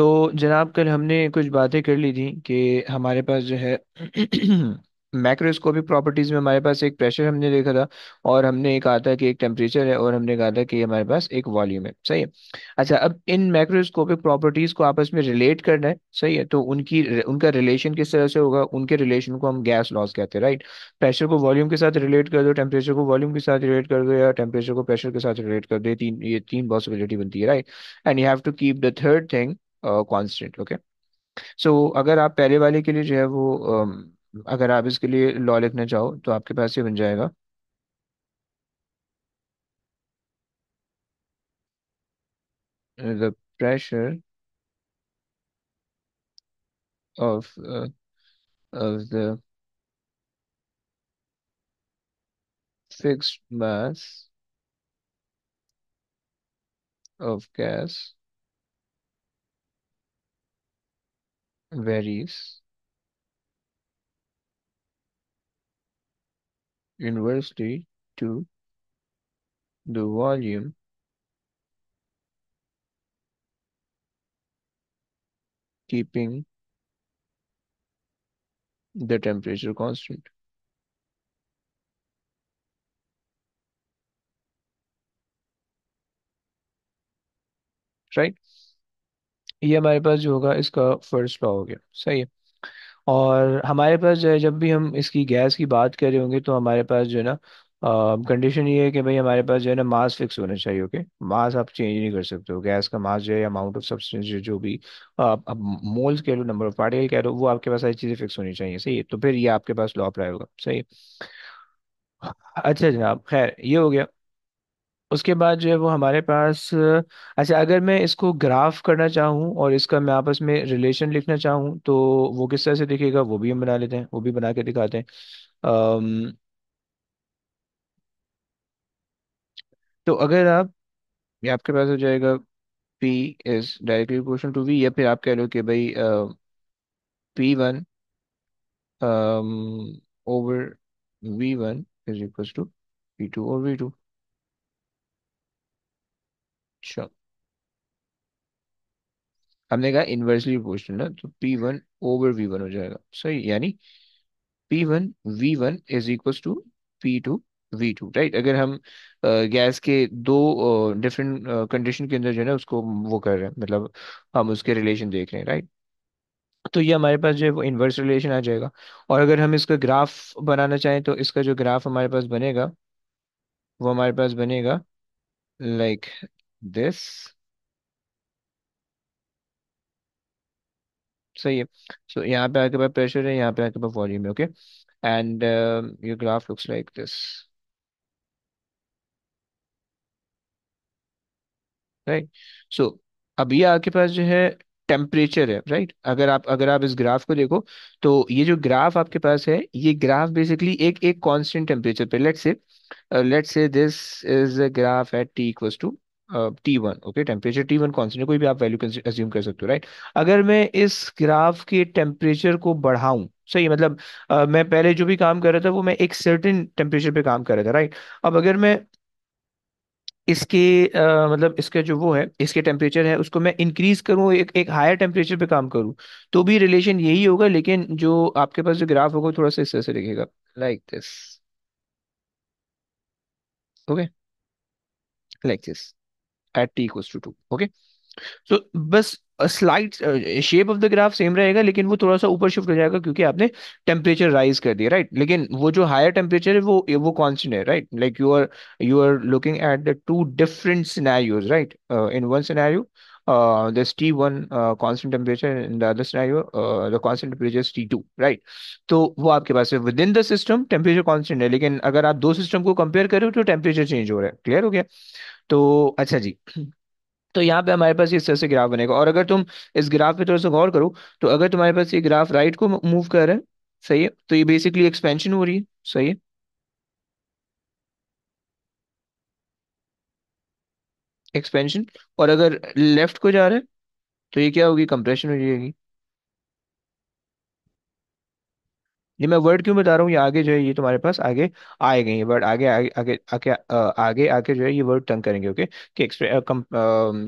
तो जनाब कल हमने कुछ बातें कर ली थी कि हमारे पास जो है मैक्रोस्कोपिक प्रॉपर्टीज में हमारे पास एक प्रेशर हमने देखा था और हमने कहा था कि एक टेम्परेचर है और हमने कहा था कि हमारे पास एक वॉल्यूम है सही है अच्छा अब इन मैक्रोस्कोपिक प्रॉपर्टीज को आपस में रिलेट करना है सही है तो उनकी उनका रिलेशन किस तरह से होगा उनके रिलेशन को हम गैस लॉस कहते हैं राइट प्रेशर को वॉल्यूम के साथ रिलेट कर दो टेम्परेचर को वॉल्यूम के साथ रिलेट कर दो या टेम्परेचर को प्रेशर के साथ रिलेट कर दो तीन ये तीन पॉसिबिलिटी बनती है right and you have to keep the third thing constant okay so अगर आप पहले वाले के लिए जो है वो uh, अगर आप इसके लिए लॉ लिखना चाहो तो आपके पास ये बन जाएगा the pressure of of the fixed of of varies inversely to the volume keeping the temperature constant. Right? ये हमारे पास जो होगा इसका फर्स्ट लॉ हो गया सही है और हमारे पास जो है जब भी हम इसकी गैस की बात कर रहे होंगे तो हमारे पास जो है ना कंडीशन ये है कि भाई हमारे पास जो है ना मास फिक्स होना चाहिए ओके मास आप चेंज नहीं कर सकते हो गैस का मास जो है अमाउंट ऑफ सब्सटेंस जो भी आप, आप मोल्स कह लो नंबर ऑफ पार्टिकल कह लो वो आपके पास सारी चीज़ें फिक्स होनी चाहिए सही है तो फिर ये आपके पास लॉ अप्लाई होगा सही है अच्छा जनाब खैर ये हो गया उसके बाद जो है वो हमारे पास अच्छा अगर मैं इसको ग्राफ करना चाहूँ और इसका मैं आपस में रिलेशन लिखना चाहूँ तो वो किस तरह से दिखेगा वो भी हम बना लेते हैं वो भी बना के दिखाते हैं अम, तो अगर आप ये आपके पास हो जाएगा p is directly proportional to v या फिर आप कह लो कि भाई P one over V one is equal to P two और वी टू चलो हमने कहा इनवर्सली प्रोपोर्शनल ना तो P one over V one हो जाएगा सही यानी P one V one is equal to P two V two right अगर हम गैस के दो डिफरेंट कंडीशन के अंदर जो है ना उसको वो कर रहे हैं मतलब हम उसके रिलेशन देख रहे हैं राइट तो ये हमारे पास जो है वो इन्वर्स रिलेशन आ जाएगा और अगर हम इसका ग्राफ बनाना चाहें तो इसका जो ग्राफ हमारे पास बनेगा वो हमारे पास बनेगा लाइक like, this. सही है सो so, यहाँ पे आपके पास प्रेशर है यहाँ पे आपके पास वॉल्यूम है okay and your graph looks like this right so अभी आपके पास जो है टेम्परेचर है राइट अगर आप अगर आप इस ग्राफ को देखो तो ये जो ग्राफ आपके पास है ये ग्राफ बेसिकली एक एक कांस्टेंट टेम्परेचर पे let's say let's say this is a graph at T equals to T one okay temperature T one constant कोई भी आप वैल्यू एज्यूम कर सकते हो राइट right? अगर मैं इस ग्राफ के टेम्परेचर को बढ़ाऊं सही मतलब uh, मैं पहले जो भी काम कर रहा था वो मैं एक सर्टेन टेम्परेचर पे काम कर रहा था राइट right? अब अगर मैं इसके uh, मतलब इसका जो वो है इसके टेम्परेचर है उसको मैं इंक्रीज करूँ एक एक हायर टेम्परेचर पे काम करूँ तो भी रिलेशन यही होगा लेकिन जो आपके पास जो ग्राफ होगा थोड़ा सा इस तरह से दिखेगा like this okay like this at T equals to two okay so बस slide shape of the graph same रहेगा लेकिन वो थोड़ा सा ऊपर शिफ्ट हो जाएगा क्योंकि आपने टेम्परेचर राइज कर दिया राइट right? लेकिन वो जो हायर टेम्परेचर है वो वो कॉन्स्टेंट है right like you are you are looking at the two different scenarios right in one scenario uh, T one constant temperature in the other scenario the constant temperature T two right तो वो आपके पास है within the system temperature constant है लेकिन अगर आप दो सिस्टम को कंपेयर करो तो टेम्परेचर चेंज हो रहा है क्लियर हो गया तो अच्छा जी तो यहाँ पे हमारे पास इस तरह से ग्राफ बनेगा और अगर तुम इस ग्राफ पे थोड़ा सा गौर करो तो अगर तुम्हारे पास ये ग्राफ राइट को मूव कर रहा है सही है तो ये बेसिकली एक्सपेंशन हो रही है सही है एक्सपेंशन और अगर लेफ्ट को जा रहा है तो ये क्या होगी कंप्रेशन हो जाएगी ये मैं वर्ड क्यों बता रहा हूँ ये आगे जो है ये तुम्हारे पास आगे आए गए वर्ड आगे आगे आगे आगे आगे आके जो है ये वर्ड तंग करेंगे ओके कि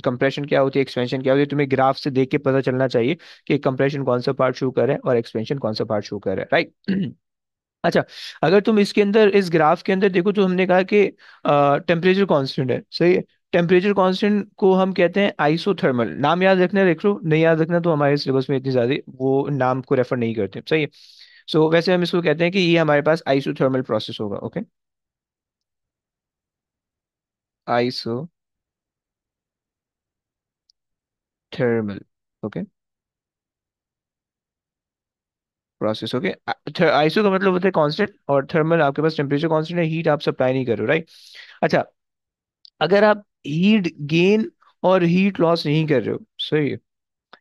कंप्रेशन क्या होती है एक्सपेंशन क्या होती है तुम्हें ग्राफ से देख के पता चलना चाहिए कि कंप्रेशन कौन सा पार्ट शो कर रहा है और एक्सपेंशन कौन सा पार्ट शो कर रहा है राइट अच्छा अगर तुम इसके अंदर इस ग्राफ के अंदर देखो तो हमने कहा कि टेम्परेचर कॉन्स्टेंट है सही है टेम्परेचर कॉन्स्टेंट को हम कहते हैं आइसोथर्मल नाम याद रखना रख लो नहीं याद रखना तो हमारे सिलेबस में इतनी ज़्यादा वो नाम को रेफर नहीं करते सही है सो so, वैसे हम इसको कहते हैं कि ये हमारे पास थर्मल प्रोसेस होगा okay iso thermal okay process okay iso का मतलब होता है कांस्टेंट और थर्मल आपके पास टेम्परेचर कांस्टेंट है हीट आप सप्लाई नहीं करो राइट अच्छा अगर आप हीट गेन और हीट लॉस नहीं कर रहे हो सही है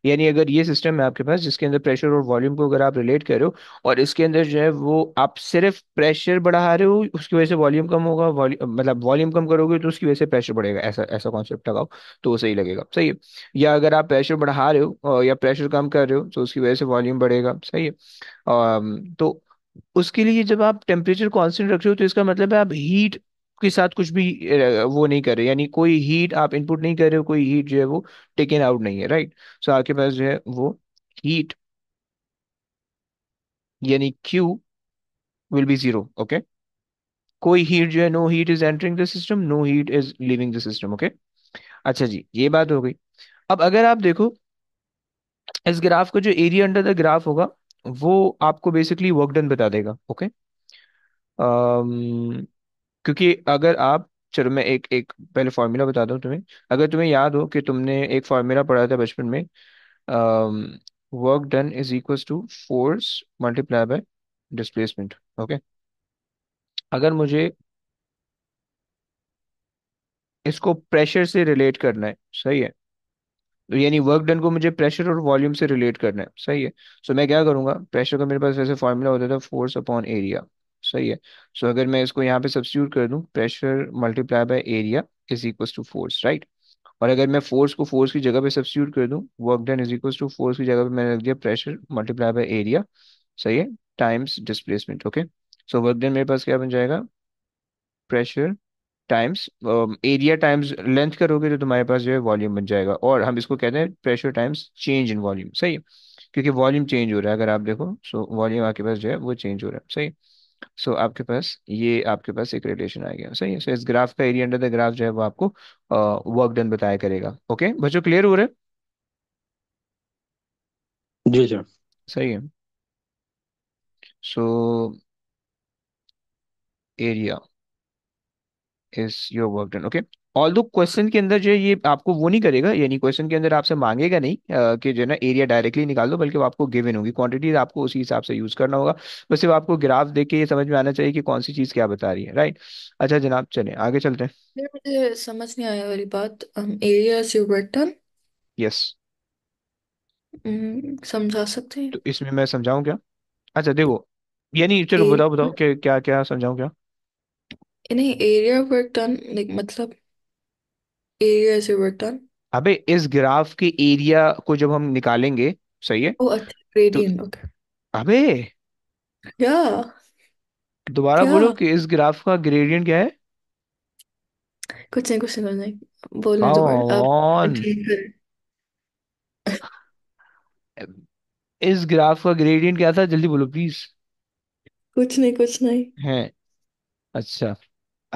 यानी अगर ये सिस्टम है आपके पास जिसके अंदर प्रेशर और वॉल्यूम को अगर आप रिलेट कर रहे हो और इसके अंदर जो है वो आप सिर्फ प्रेशर बढ़ा रहे हो उसकी वजह से वॉल्यूम कम होगा वॉल्यूम मतलब वॉल्यूम कम करोगे तो उसकी वजह से प्रेशर बढ़ेगा ऐसा ऐसा कॉन्सेप्ट लगाओ तो वो सही लगेगा सही है या अगर आप प्रेशर बढ़ा रहे हो या प्रेशर कम कर रहे हो तो उसकी वजह से वॉल्यूम बढ़ेगा सही है तो उसके लिए जब आप टेम्परेचर कॉन्स्टेंट रख रहे हो तो इसका मतलब है आप हीट के साथ कुछ भी वो नहीं कर रहे यानी कोई हीट आप इनपुट नहीं कर रहे हो कोई हीट जो है वो टेकन आउट नहीं है राइट सो आपके पास जो है वो हीट यानी Q will be zero okay कोई हीट जो है no heat is entering the system no heat is leaving the system okay अच्छा जी ये बात हो गई अब अगर आप देखो इस ग्राफ का जो एरिया अंडर द ग्राफ होगा वो आपको बेसिकली वर्क डन बता देगा ओके okay? um, क्योंकि अगर आप चलो मैं एक एक पहले फॉर्मूला बताता हूँ तुम्हें अगर तुम्हें याद हो कि तुमने एक फॉर्मूला पढ़ा था बचपन में work done is equal to force multiply by displacement okay अगर मुझे इसको प्रेशर से रिलेट करना है सही है तो यानी वर्क डन को मुझे प्रेशर और वॉल्यूम से रिलेट करना है सही है सो so, मैं क्या करूंगा प्रेशर का मेरे पास ऐसे फॉर्मूला होता था फोर्स अपॉन एरिया सही है सो so, अगर मैं इसको यहाँ पे सब्सिट्यूट कर दूँ pressure multiply by area is equal to force right और अगर मैं फोर्स को फोर्स की जगह पे सब्सिट्यूट कर दूँ work done is equal to force की जगह पे मैंने रख दिया प्रेशर मल्टीप्लाई बाय एरिया सही है times displacement okay so work done मेरे पास क्या बन जाएगा pressure times area times length करोगे तो तुम्हारे पास जो है वॉल्यूम बन जाएगा और हम इसको कहते हैं pressure times change in volume सही है क्योंकि वॉल्यूम चेंज हो रहा है अगर आप देखो सो वॉल्यूम आपके पास जो है वो चेंज हो रहा है सही सो so, आपके पास ये आपके पास एक रिलेशन आ गया सही है सो so, इस ग्राफ का एरिया अंडर द ग्राफ जो है वो आपको वर्क डन बताया करेगा ओके okay? बच्चों क्लियर हो रहे जी सर सही है so area is your work done okay all दो क्वेश्चन के अंदर जो है ये आपको वो नहीं करेगा यानी क्वेश्चन के अंदर आपसे मांगेगा नहीं आ, कि जो है ना एरिया डायरेक्टली निकाल दो बल्कि वो आपको गिवन होगी क्वांटिटीज आपको उसी हिसाब से यूज करना होगा बस सिर्फ आपको ग्राफ देख के ये समझ में आना चाहिए कि कौन सी चीज क्या बता रही है राइट अच्छा जनाब चले आगे चलते हैं मुझे समझ नहीं आया वाली बात एरिया इज वेक्टर यस समझा सकते हैं तो इसमें मैं समझाऊं क्या अच्छा देखो यानी चलो बताओ बताओ एरिया कि क्या क्या समझाऊं क्या नहीं एरिया वर्क टन लाइक मतलब एरिया इज रिवर्टन अबे इस ग्राफ के एरिया को जब हम निकालेंगे सही है ओ oh, अच्छा ग्रेडियंट ओके तो अबे या दोबारा क्या बोलो कि इस ग्राफ का ग्रेडियंट क्या है कुछ नहीं कुछ नहीं कुछ नहीं बोलने दो कम ऑन ठीक है इस ग्राफ का ग्रेडियंट क्या था जल्दी बोलो प्लीज कुछ नहीं कुछ नहीं है अच्छा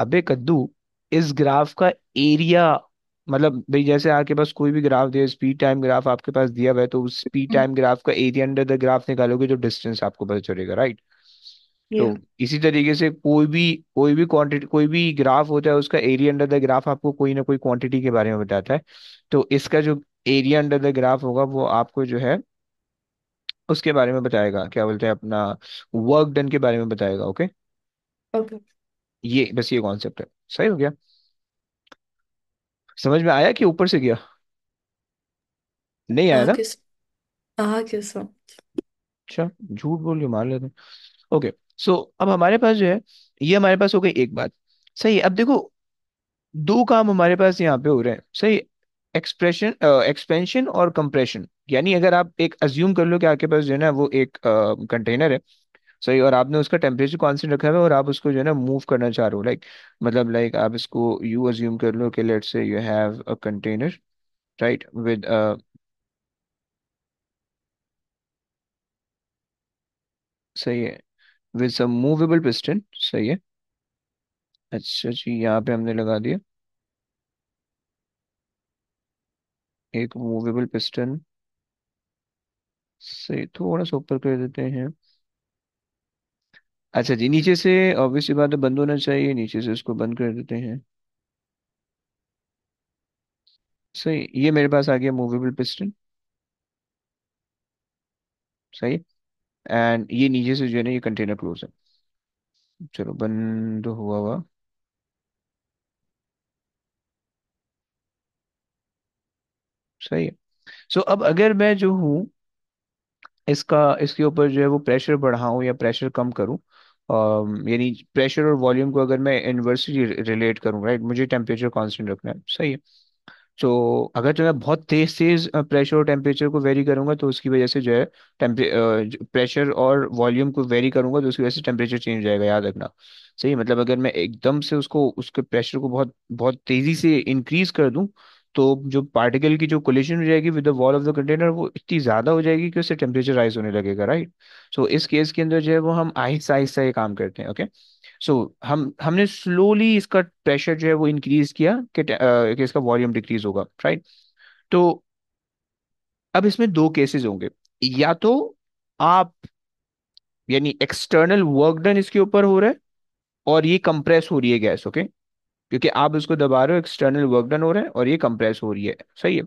अबे कद्दू इस ग्राफ का एरिया मतलब भाई जैसे आपके पास कोई भी ग्राफ दिया स्पीड टाइम ग्राफ आपके पास दिया हुआ है तो उस स्पीड टाइम ग्राफ का एरिया अंडर द ग्राफ निकालोगे जो तो डिस्टेंस आपको पता चलेगा राइट या तो इसी तरीके से कोई भी कोई भी क्वांटिटी कोई भी ग्राफ होता है उसका एरिया अंडर द ग्राफ आपको कोई ना कोई क्वांटिटी के बारे में बताता है तो इसका जो एरिया अंडर द ग्राफ होगा वो आपको जो है उसके बारे में बताएगा क्या बोलते हैं अपना वर्क डन के बारे में बताएगा ओके ओके ये बस ये कॉन्सेप्ट है सही हो गया समझ में आया कि ऊपर से गया नहीं आया ना अच्छा झूठ बोल के मान लेते ओके सो अब हमारे पास जो है ये हमारे पास हो गई एक बात सही अब देखो दो काम हमारे पास यहाँ पे हो रहे हैं सही एक्सप्रेशन एक्सपेंशन और कंप्रेशन यानी अगर आप एक अज्यूम कर लो कि आपके पास जो है ना वो एक कंटेनर है सही और आपने उसका टेम्परेचर कांस्टेंट रखा हुआ है और आप उसको जो है ना मूव करना चाह रहे हो लाइक मतलब लाइक आप इसको यू अज्यूम कर लो कि let's say you have a container right with सही है विद सम मूवेबल पिस्टन सही है अच्छा जी यहाँ पे हमने लगा दिया एक मूवेबल पिस्टन से थोड़ा सा ऊपर कर देते हैं अच्छा जी नीचे से ऑब्वियस बात है बंद होना चाहिए नीचे से इसको बंद कर देते हैं सही ये मेरे पास आ गया मूवेबल पिस्टन सही एंड ये नीचे से जो है ना ये कंटेनर क्लोज है चलो बंद हुआ हुआ सही है सो so, अब अगर मैं जो हूँ इसका इसके ऊपर जो है वो प्रेशर बढ़ाऊँ या प्रेशर कम करूँ Um, यानी प्रेशर और वॉल्यूम को अगर मैं इन्वर्सली रिलेट करूँ राइट मुझे टेम्परेचर कॉन्स्टेंट रखना है सही है तो अगर जो मैं बहुत तेज तेज प्रेशर और टेम्परेचर को वेरी करूंगा तो उसकी वजह से जो है प्रेशर और वॉल्यूम को वेरी करूंगा तो उसकी वजह से टेम्परेचर चेंज हो जाएगा याद रखना सही मतलब अगर मैं एकदम से उसको उसके प्रेशर को बहुत बहुत तेजी से इंक्रीज कर दूं तो जो पार्टिकल की जो कोलिशन हो जाएगी with the wall of the container वो इतनी ज़्यादा हो जाएगी कि उससे टेम्परेचर राइज होने लगेगा राइट सो so, इस केस के अंदर जो है वो हम आहिस्ता आहिस्ता ये काम करते हैं ओके okay? सो so, हम हमने स्लोली इसका प्रेशर जो है वो इंक्रीज किया कि, कि इसका वॉल्यूम डिक्रीज होगा राइट तो अब इसमें दो केसेस होंगे या तो आप यानी एक्सटर्नल वर्क डन इसके ऊपर हो रहा है और ये कंप्रेस हो रही है गैस ओके okay? क्योंकि आप इसको दबा रहे हो एक्सटर्नल वर्क डन हो रहे हैं और ये कंप्रेस हो रही है सही है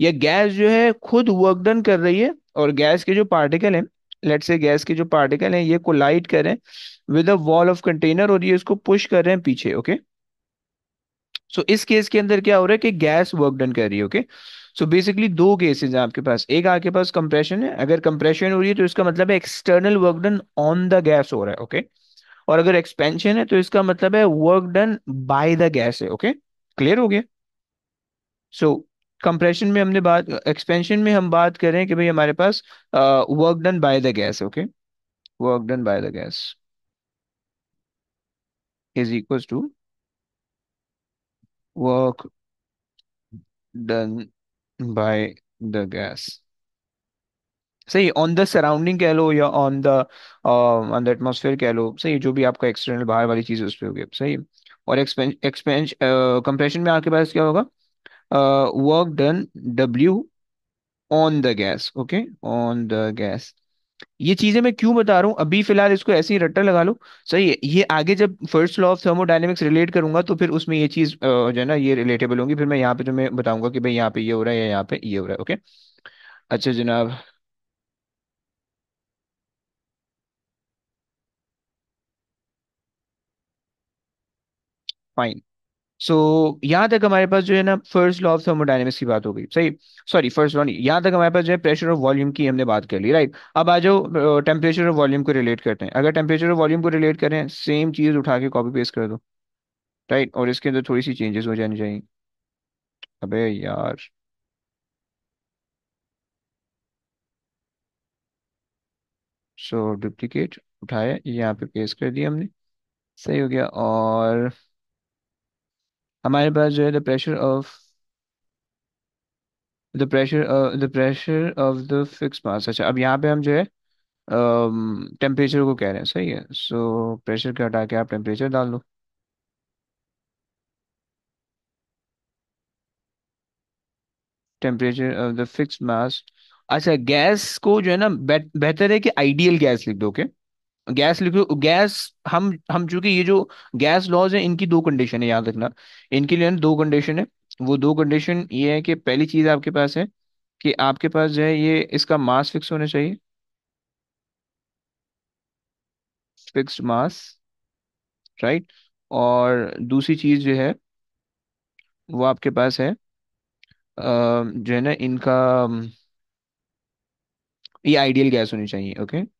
यह गैस जो है खुद वर्क डन कर रही है और गैस के जो पार्टिकल हैं लेट से गैस के जो पार्टिकल हैं ये कोलाइड कर रहे हैं with a wall of container और ये इसको पुश कर रहे हैं पीछे ओके सो इस केस के अंदर क्या हो रहा है कि गैस वर्क डन कर रही है ओके सो बेसिकली दो केसेस हैं आपके पास एक आपके पास कंप्रेशन है अगर कंप्रेशन हो रही है तो इसका मतलब है external work done on the gas हो रहा है ओके okay? और अगर एक्सपेंशन है तो इसका मतलब है work done by the gas है ओके क्लियर हो गया सो so, कंप्रेशन में हमने बात एक्सपेंशन में हम बात करें कि भाई हमारे पास work done by the gas okay work done by the gas is equal to work done by the gas सही ऑन द सराउंडिंग कह लो या on the on the atmosphere कह लो सही जो भी आपका एक्सटर्नल बाहर वाली चीज़ है उस पर होगी सही और एक्सपेंज एक्सपेंज कंप्रेशन में आपके पास क्या होगा work done W on the gas okay on the gas ये चीजें मैं क्यों बता रहा हूँ अभी फिलहाल इसको ऐसे ही रट्टा लगा लो सही है ये आगे जब first law of thermodynamics relate करूंगा तो फिर उसमें ये चीज जो है ना ये रिलेटेबल होंगी फिर मैं यहाँ पे तुम्हें बताऊंगा कि भाई यहाँ पे ये हो रहा है या यहाँ पे ये हो रहा है ओके अच्छा जनाब फाइन सो so, यहाँ तक हमारे पास जो है ना फर्स्ट लॉ ऑफ थर्मोडाइनमिक्स की बात हो गई सही सॉरी फर्स्ट लॉ नहीं यहाँ तक हमारे पास जो है प्रेशर ऑफ वॉल्यूम की हमने बात कर ली राइट अब आ जाओ टेम्परेचर ऑफ वॉल्यूम को रिलेट करते हैं अगर टेम्परेचर ऑफ वॉल्यूम को रिलेट करें सेम चीज़ उठा के कॉपी पेस्ट कर दो राइट और इसके अंदर थोड़ी सी चेंजेस हो जानी चाहिए अबे यार सो so, डुप्लीकेट उठाया यहाँ पे पेस्ट कर दिया हमने सही हो गया और हमारे पास जो है the pressure of the pressure the pressure of the fix mass अच्छा अब यहाँ पे हम जो है टेम्परेचर um, को कह रहे हैं सही है सो प्रेशर को हटा के आप टेम्परेचर डाल दो temperature of the fix mass अच्छा गैस को जो है ना बेहतर है कि आइडियल गैस लिख दो okay okay? Gas liquid gas हम हम चूंकि ये जो गैस लॉज है इनकी दो कंडीशन है याद रखना इनके लिए दो कंडीशन है वो दो कंडीशन ये है कि पहली चीज आपके पास है कि आपके पास जो है ये इसका मास फिक्स होना चाहिए फिक्स्ड मास राइट और दूसरी चीज जो है वो आपके पास है जो है ना इनका ये आइडियल गैस होनी चाहिए okay okay?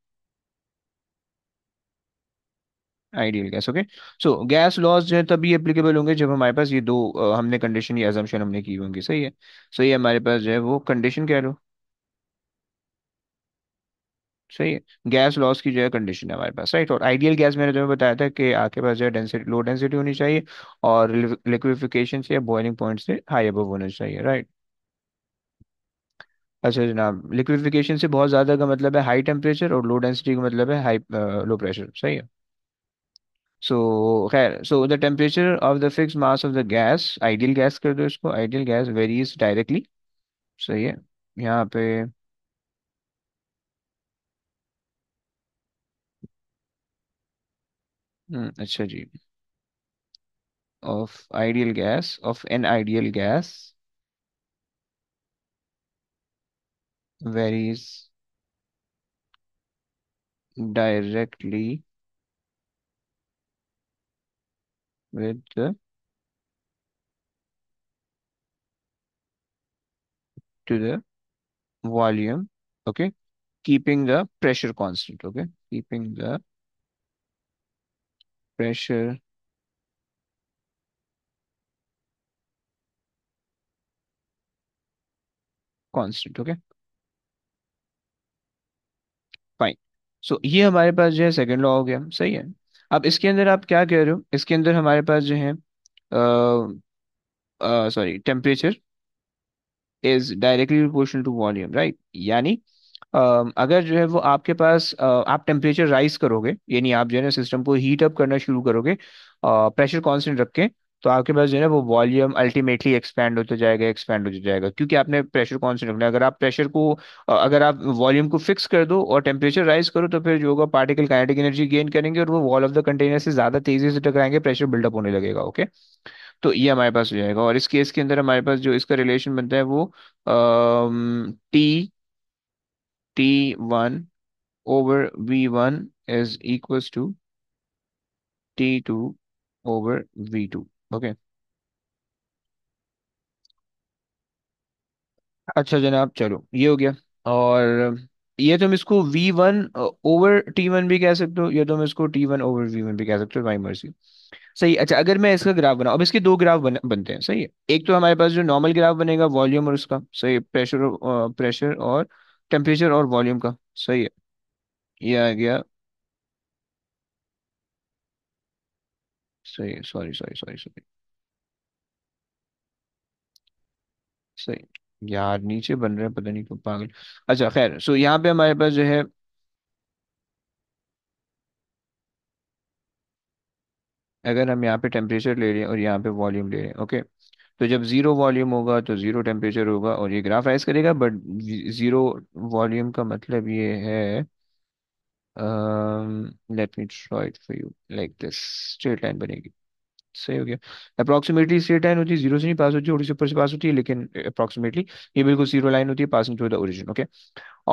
Ideal gas okay so gas laws जो है तभी एप्लीकेबल होंगे जब हमारे पास ये दो हमने कंडीशन या एजम्पशन हमने की होंगी सही है सो so, ये हमारे पास जो है वो कंडीशन कह लो सही है गैस लॉस की जो है कंडीशन है हमारे पास राइट और आइडियल गैस मैंने तुम्हें बताया था कि आपके पास जो है डेंसिटी लो डेंसिटी होनी चाहिए और लिक्विफिकेशन से बॉइलिंग पॉइंट से हाई अबव होना चाहिए राइट अच्छा जनाब लिक्विफिकेशन से बहुत ज़्यादा का मतलब है हाई टेम्परेचर और लो डेंसिटी का मतलब है हाई लो प्रेशर सही है सो खैर so the temperature of the fix mass of the gas ideal gas कर दो इसको आइडियल गैस वेरीज डायरेक्टली सही है यहाँ पे हम्म, अच्छा जी of ideal gas of an ideal gas varies directly With the To the volume, okay? Keeping the pressure constant, okay? Keeping the pressure constant, okay? Fine so so, ये हमारे पास जो है सेकेंड लॉ हो गया सही है अब इसके अंदर आप क्या कह रहे हो इसके अंदर हमारे पास जो है sorry temperature is directly proportional to volume right यानी Uh, अगर जो है वो आपके पास uh, आप टेम्परेचर राइज करोगे यानी आप जो है ना सिस्टम को हीट अप करना शुरू करोगे प्रेशर कांस्टेंट रख के तो आपके पास जो है ना वो वॉल्यूम अल्टीमेटली एक्सपैंड होता जाएगा एक्सपैंड होता तो जाएगा क्योंकि आपने प्रेशर कौन से रखना है अगर आप प्रेशर को अगर आप वॉल्यूम को फिक्स कर दो और टेम्परेचर राइज करो तो फिर जो होगा पार्टिकल काइनेटिक एनर्जी गेन करेंगे और वो वॉल ऑफ द कंटेनर से ज़्यादा तेजी से टकराएंगे प्रेशर बिल्डअप होने लगेगा ओके तो ये हमारे पास हो जाएगा और इस केस के अंदर हमारे पास जो इसका रिलेशन बनता है वो T T one over V one is equal to T two over V two okay अच्छा जनाब चलो ये हो गया और ये तुम इसको V one over T one भी कह सकते हो या तुम इसको T one over V one भी कह सकते हो माई मर्जी सही अच्छा अगर मैं इसका ग्राफ बनाऊं अब इसके दो ग्राफ बन, बनते हैं सही है एक तो हमारे पास जो नॉर्मल ग्राफ बनेगा वॉल्यूम और उसका सही प्रेशर प्रेशर और टेम्परेचर और वॉल्यूम का सही है ये आ गया सही सॉरी सॉरी सॉरी सॉरी सही यार नीचे बन रहे हैं पता नहीं क्यों पागल अच्छा खैर सो यहाँ पे हमारे पास जो है अगर हम यहाँ पे टेम्परेचर ले रहे हैं और यहाँ पे वॉल्यूम ले रहे हैं ओके तो जब ज़ीरो वॉल्यूम होगा तो ज़ीरो टेम्परेचर होगा और ये ग्राफ राइज करेगा बट ज़ीरो वॉल्यूम का मतलब ये है um, let me draw it for you like this straight line बनेगी सही हो गया अप्रोक्सीमेटली स्ट्रेट लाइन होती है जीरो से नहीं पास होती है थोड़ी सी ऊपर से पास होती है लेकिन अप्रोक्सीमेटली ये बिल्कुल जीरो लाइन होती है passing through the origin okay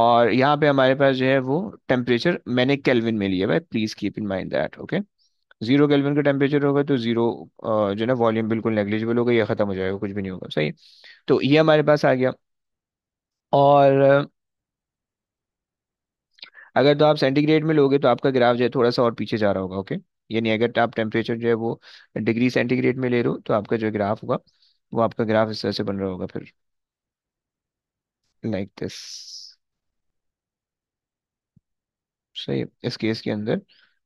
और यहाँ पे हमारे पास जो है वो टेम्परेचर मैंने केल्विन में लिया भाई please keep in mind that okay zero kelvin का टेम्परेचर होगा तो जीरो जो ना वॉल्यूम बिल्कुल नेग्लिजिबल होगा या खत्म हो जाएगा कुछ भी नहीं होगा सही तो ये हमारे पास आ गया और अगर तो आप सेंटीग्रेड में लोगे तो आपका ग्राफ जो है थोड़ा सा और पीछे जा रहा होगा ओके यानी अगर तो आप टेम्परेचर जो है वो डिग्री सेंटीग्रेड में ले रहे हो तो आपका जो ग्राफ होगा वो आपका ग्राफ इस तरह से बन रहा होगा फिर लाइक like दिस सही इस केस के अंदर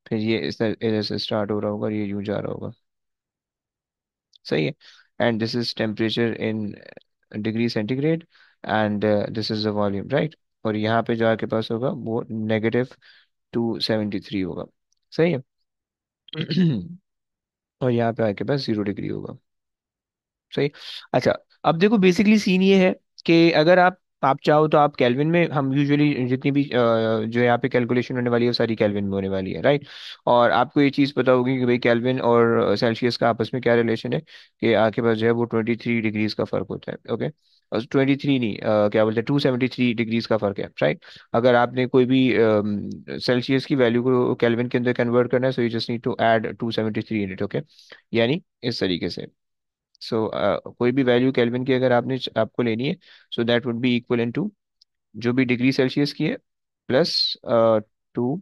फिर ये इस तरह से स्टार्ट हो रहा होगा ये यूं जा रहा होगा सही है and this is temperature in degree centigrade and this is the volume right और यहाँ पे जो आपके पास होगा वो नेगेटिव टू सेवेंटी थ्री होगा सही है और यहाँ पे आपके पास जीरो डिग्री होगा सही अच्छा अब देखो बेसिकली सीन ये है कि अगर आप आप चाहो तो आप कैलविन में हम यूजुअली जितनी भी जो यहाँ पे कैलकुलेशन होने वाली है वो सारी कैलविन में होने वाली है राइट और आपको ये चीज़ पता होगी कि भाई कैलविन और सेल्सियस का आपस में क्या रिलेशन है कि आपके पास जो है वो ट्वेंटी थ्री डिग्रीज का फर्क होता है ओके okay? ट्वेंटी थ्री नहीं आ, क्या बोलते हैं टू सेवेंटी थ्री डिग्रीज का फर्क है राइट अगर आपने कोई भी सेल्सियस की वैल्यू को कैलविन के अंदर कन्वर्ट करना है so you just need to add two seventy three unit okay यानी इस तरीके से सो so, uh, कोई भी वैल्यू कैलविन की अगर आपने आपको लेनी है so that would be equal in to जो भी डिग्री सेल्सियस की है plus two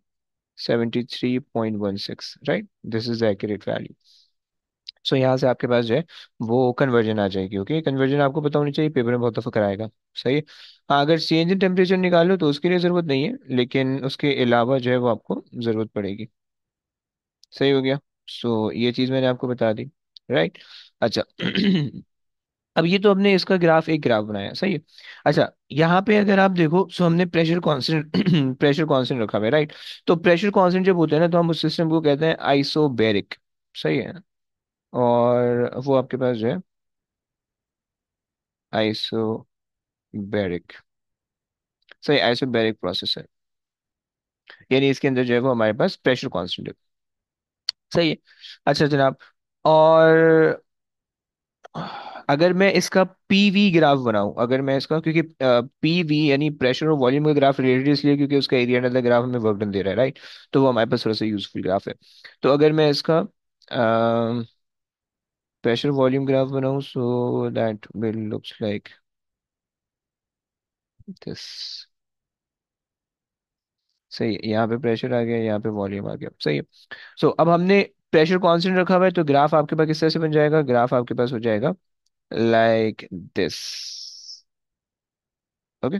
seventy three point one six right this is accurate value so यहाँ से आपके पास जो है वो कन्वर्जन आ जाएगी ओके कन्वर्जन आपको पता होनी चाहिए पेपर में बहुत दफ़ा कराएगा सही है हाँ, अगर चेंज इन टेम्परेचर निकालो तो उसके लिए ज़रूरत नहीं है लेकिन उसके अलावा जो है वो आपको ज़रूरत पड़ेगी सही हो गया सो so, ये चीज़ मैंने आपको बता दी राइट अच्छा अब ये तो हमने इसका ग्राफ एक ग्राफ बनाया सही है अच्छा यहाँ पे अगर आप देखो सो हमने प्रेशर कॉन्सेंट प्रेशर कॉन्सेंट रखा हुआ है राइट तो प्रेशर कॉन्सेंट जब होता है ना तो हम उस सिस्टम को कहते हैं आइसोबेरिक सही है और वो आपके पास जो है बैरिक सही बैरिक प्रोसेस है यानी इसके अंदर जो है वो हमारे पास प्रेशर कांस्टेंट है सही है अच्छा जनाब और अगर मैं इसका पी वी ग्राफ बनाऊं अगर मैं इसका क्योंकि पी वी यानी प्रेशर और वॉल्यूम का ग्राफ रिलेटेड इसलिए क्योंकि उसका एरिया अंडर द ग्राफ हमें वर्क डन दे रहा है राइट तो वो हमारे पास थोड़ा सा यूजफुल ग्राफ है तो अगर मैं इसका आ, प्रेशर वॉल्यूम ग्राफ बनाऊं so that will looks like this सही है यहाँ पे प्रेशर आ गया यहाँ पे वॉल्यूम आ गया सही है सो so, अब हमने प्रेशर कांस्टेंट रखा हुआ है तो ग्राफ आपके पास किस तरह से बन जाएगा ग्राफ आपके पास हो जाएगा लाइक दिस ओके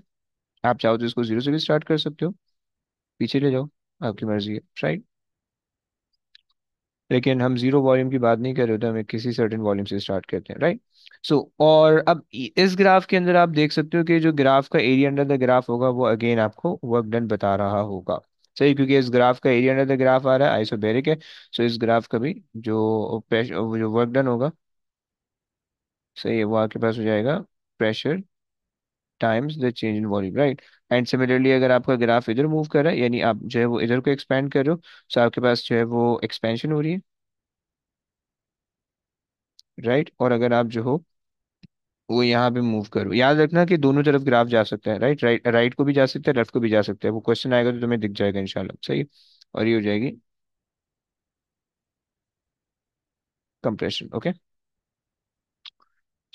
आप चाहो तो इसको जीरो से भी स्टार्ट कर सकते हो पीछे ले जाओ आपकी मर्जी है राइट लेकिन हम जीरो वॉल्यूम की बात नहीं कर रहे होते हम किसी सर्टेन वॉल्यूम से स्टार्ट करते हैं राइट सो so, और अब इस ग्राफ के अंदर आप देख सकते हो कि जो ग्राफ का एरिया अंडर द ग्राफ होगा वो अगेन आपको वर्क डन बता रहा होगा सही क्योंकि इस ग्राफ का एरिया अंडर द ग्राफ आ रहा है आइसोबेरिक है सो इस ग्राफ का भी जो प्रेशर जो वर्क डन होगा सही है वो आपके पास हो जाएगा pressure times the change in volume right and similarly अगर आपका ग्राफ इधर मूव कर रहा है यानी आप जो है वो इधर को एक्सपेंड कर रहे हो सो आपके पास जो है वो एक्सपेंशन हो रही है राइट right? और अगर आप जो हो वो यहाँ पे मूव करो याद रखना कि दोनों तरफ ग्राफ जा सकता है राइट राइट राइट को भी जा सकता है लेफ्ट को भी जा सकता है वो क्वेश्चन आएगा तो तुम्हें दिख जाएगा इंशाल्लाह सही और ये हो जाएगी कंप्रेशन ओके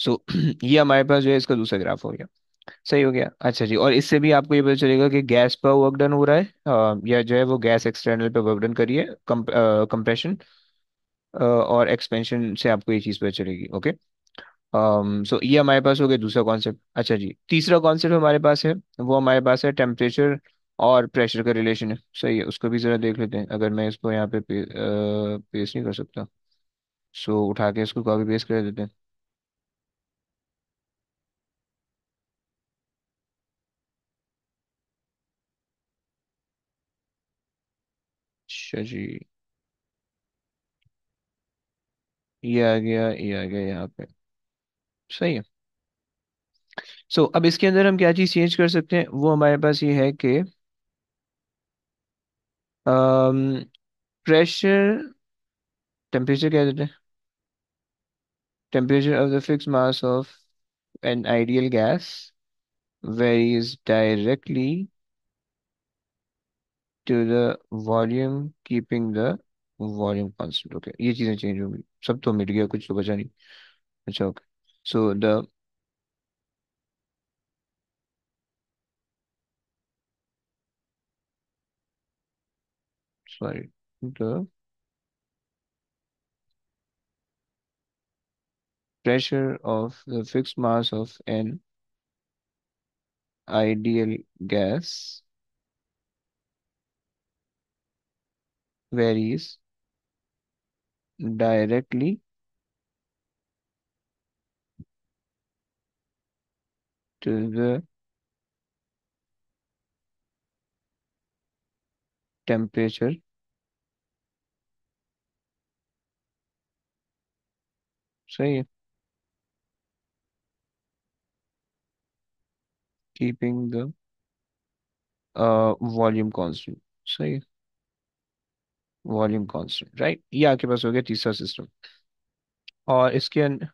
सो ये हमारे पास जो है इसका दूसरा ग्राफ हो गया सही हो गया अच्छा जी और इससे भी आपको ये पता चलेगा कि गैस पर वर्क डन हो रहा है आ, या जो है वो गैस एक्सटर्नल पे वर्क डन करिए कंप्रेशन और एक्सपेंशन से आपको ये चीज़ पता चलेगी ओके सो ये हमारे पास हो गया दूसरा कॉन्सेप्ट अच्छा जी तीसरा कॉन्सेप्ट हमारे पास है वो हमारे पास है टेम्परेचर और प्रेशर का रिलेशन है सही है उसको भी ज़रा देख लेते हैं अगर मैं इसको यहाँ पे पेस्ट नहीं कर सकता सो उठा के इसको कॉपी पेस्ट कर देते हैं अच्छा जी ये आ गया ये आ गया यहाँ पे सही है सो अब इसके अंदर हम क्या चीज़ चेंज कर सकते हैं वो हमारे पास ये है कि प्रेशर टेम्परेचर क्या देते हैं temperature of the fix mass of an ideal gas varies directly to the volume, keeping the volume constant. Okay, ये चीज़ें change होंगी सब तो मिट गया कुछ तो बचा नहीं अच्छा okay sorry the pressure of the fixed mass of an ideal gas varies directly to the temperature सही keeping the uh, volume constant सही वॉल्यूम कांस्टेंट राइट ये आपके पास हो गया तीसरा सिस्टम और इसके अंदर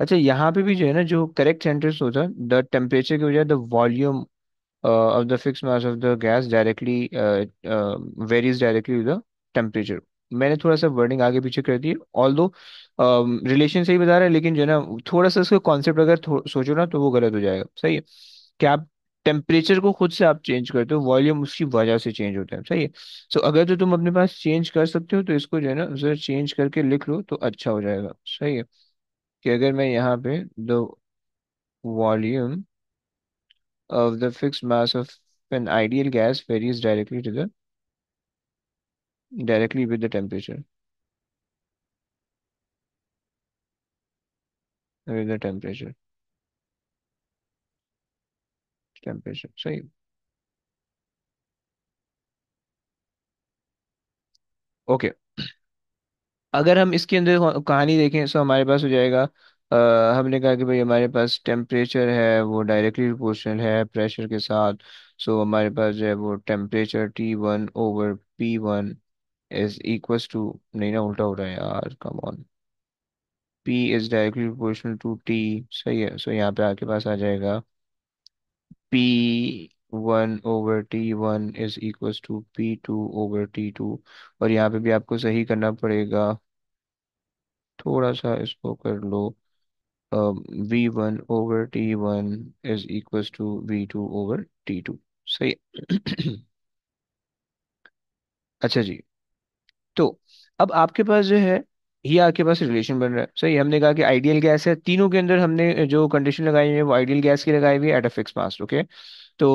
अच्छा यहाँ पे भी जो है ना जो करेक्ट सेंटेंस होता है द टेम्परेचर की वजह the volume of the fix mass of the gas directly varies directly with the temperature मैंने थोड़ा सा वर्डिंग आगे पीछे कर दी ऑल दो रिलेशन सही बता रहा है लेकिन जो है ना थोड़ा सा इसका कॉन्सेप्ट अगर सोचो ना तो वो गलत हो जाएगा सही है कि आप टेम्परेचर को खुद से आप चेंज करते हो वॉल्यूम उसकी वजह से चेंज होता है सही है सो अगर तो तुम अपने पास चेंज कर सकते हो तो इसको जो है ना जरा चेंज करके लिख लो तो अच्छा हो जाएगा सही है कि अगर मैं यहाँ पे the volume of the fix mass of an ideal gas varies directly to the directly with the temperature with the temperature temperature सही ओके okay. अगर हम इसके अंदर कहानी देखें तो हमारे पास हो जाएगा आ, हमने कहा कि भाई हमारे पास टेम्परेचर है वो डायरेक्टली प्रोपोर्शनल है प्रेशर के साथ सो हमारे पास जो है वो temperature T one over P one is equal to नहीं ना उल्टा हो रहा है यार come on P is directly proportional to T सही है सो so यहाँ पे आपके पास आ जाएगा P1 over T1 is equal to P2 over T2 और यहाँ पे भी आपको सही करना पड़ेगा थोड़ा सा इसको कर लो V one over T one is equals to V two over T two सही अच्छा जी तो अब आपके पास जो है ये आपके पास रिलेशन बन रहा है सही हमने कहा कि आइडियल गैस है तीनों के अंदर हमने जो कंडीशन लगाई है वो आइडियल गैस की लगाई हुई है at a fix mass okay तो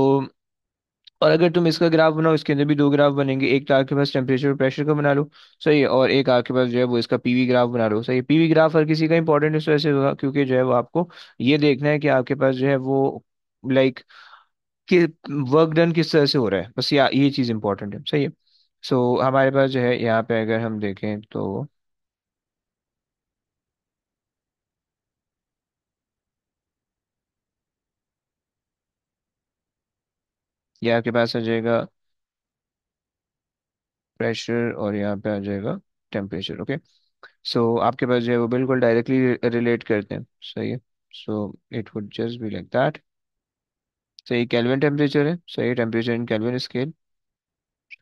और अगर तुम इसका ग्राफ बनाओ इसके अंदर भी दो ग्राफ बनेंगे एक तो आपके पास टेम्परेचर और प्रेशर का बना लो सही है और एक आपके पास जो है वो इसका पीवी ग्राफ बना लो सही है पीवी ग्राफ हर किसी का इंपॉर्टेंट इस वजह से होगा क्योंकि जो है वो आपको ये देखना है कि आपके पास जो है वो लाइक कि वर्क डन किस तरह से हो रहा है बस या ये चीज़ इंपॉर्टेंट है सही है सो हमारे पास जो है यहाँ पे अगर हम देखें तो ये आपके पास आ जाएगा प्रेशर और यहाँ पे आ जाएगा टेम्परेचर ओके सो आपके पास जो है वो बिल्कुल डायरेक्टली रिलेट करते हैं सही है so it would just be like that सही ये कैलविन टेम्परेचर है सही temperature in kelvin scale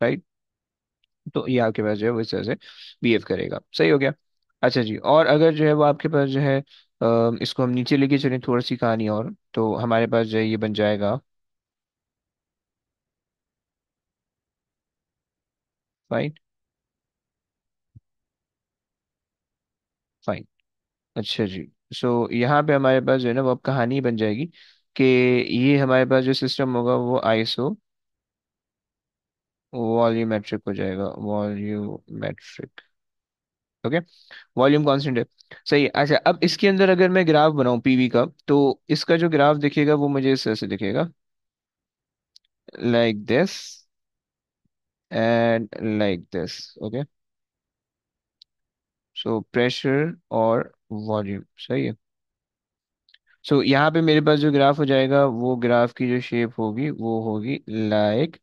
right तो ये आपके पास जो है वो इस तरह से बिहेव करेगा सही हो गया अच्छा जी और अगर जो है वो आपके पास जो है इसको हम नीचे लेके चलें थोड़ी सी कहानी और तो हमारे पास जो है ये बन जाएगा right? फाइन अच्छा जी सो यहाँ पे हमारे पास जो है ना वो अब कहानी बन जाएगी कि ये हमारे पास जो सिस्टम होगा वो आईएसओ वॉल्यूमेट्रिक हो जाएगा वॉल्यूमेट्रिक ओके वॉल्यूम कांस्टेंट है सही है अच्छा अब इसके अंदर अगर मैं ग्राफ बनाऊं पीवी का तो इसका जो ग्राफ दिखेगा वो मुझे इस तरह से दिखेगा like this and like this okay so pressure और वॉल्यूम सही है सो so, यहाँ पे मेरे पास जो ग्राफ हो जाएगा वो ग्राफ की जो शेप होगी वो होगी लाइक like